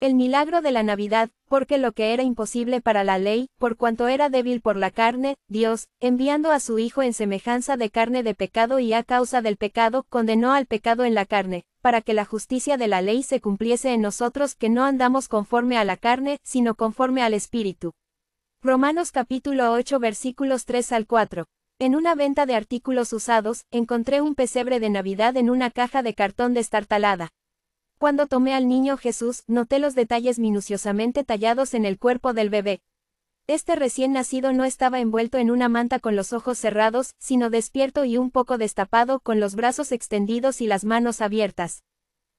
El milagro de la Navidad, porque lo que era imposible para la ley, por cuanto era débil por la carne, Dios, enviando a su Hijo en semejanza de carne de pecado y a causa del pecado, condenó al pecado en la carne, para que la justicia de la ley se cumpliese en nosotros que no andamos conforme a la carne, sino conforme al Espíritu. Romanos capítulo 8 versículos 3 al 4. En una venta de artículos usados, encontré un pesebre de Navidad en una caja de cartón destartalada. Cuando tomé al niño Jesús, noté los detalles minuciosamente tallados en el cuerpo del bebé. Este recién nacido no estaba envuelto en una manta con los ojos cerrados, sino despierto y un poco destapado, con los brazos extendidos y las manos abiertas.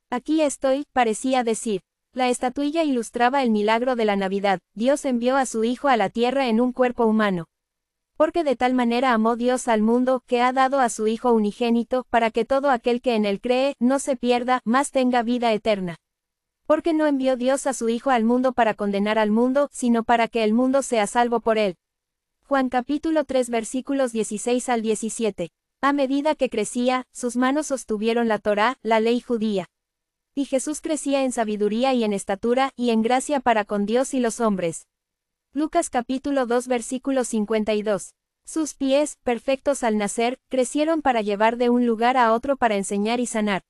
Aquí estoy, parecía decir. La estatuilla ilustraba el milagro de la Navidad, Dios envió a su Hijo a la tierra en un cuerpo humano porque de tal manera amó Dios al mundo, que ha dado a su Hijo unigénito, para que todo aquel que en él cree, no se pierda, mas tenga vida eterna. Porque no envió Dios a su Hijo al mundo para condenar al mundo, sino para que el mundo sea salvo por él. Juan capítulo 3 versículos 16 al 17. A medida que crecía, sus manos sostuvieron la Torá, la ley judía. Y Jesús crecía en sabiduría y en estatura y en gracia para con Dios y los hombres. Lucas capítulo 2 versículo 52. Sus pies, perfectos al nacer, crecieron para llevar de un lugar a otro para enseñar y sanar.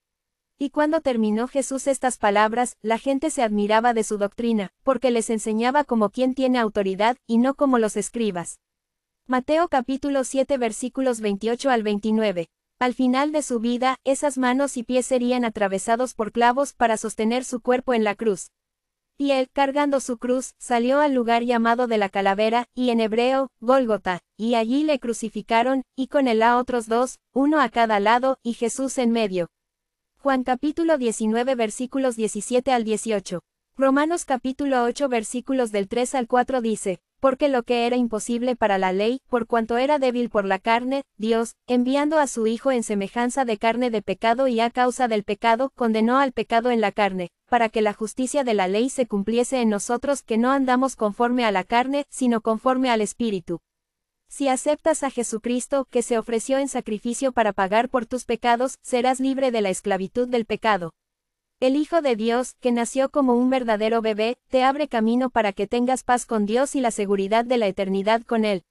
Y cuando terminó Jesús estas palabras, la gente se admiraba de su doctrina, porque les enseñaba como quien tiene autoridad, y no como los escribas. Mateo capítulo 7 versículos 28 al 29. Al final de su vida, esas manos y pies serían atravesados por clavos para sostener su cuerpo en la cruz. Y él, cargando su cruz, salió al lugar llamado de la calavera, y en hebreo, Gólgota, y allí le crucificaron, y con él a otros dos, uno a cada lado, y Jesús en medio. Juan capítulo 19 versículos 17 al 18. Romanos capítulo 8 versículos del 3 al 4 dice, porque lo que era imposible para la ley, por cuanto era débil por la carne, Dios, enviando a su Hijo en semejanza de carne de pecado y a causa del pecado, condenó al pecado en la carne, para que la justicia de la ley se cumpliese en nosotros que no andamos conforme a la carne, sino conforme al Espíritu. Si aceptas a Jesucristo, que se ofreció en sacrificio para pagar por tus pecados, serás libre de la esclavitud del pecado. El Hijo de Dios, que nació como un verdadero bebé, te abre camino para que tengas paz con Dios y la seguridad de la eternidad con Él.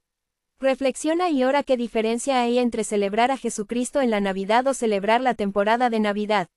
Reflexiona y ora qué diferencia hay entre celebrar a Jesucristo en la Navidad o celebrar la temporada de Navidad.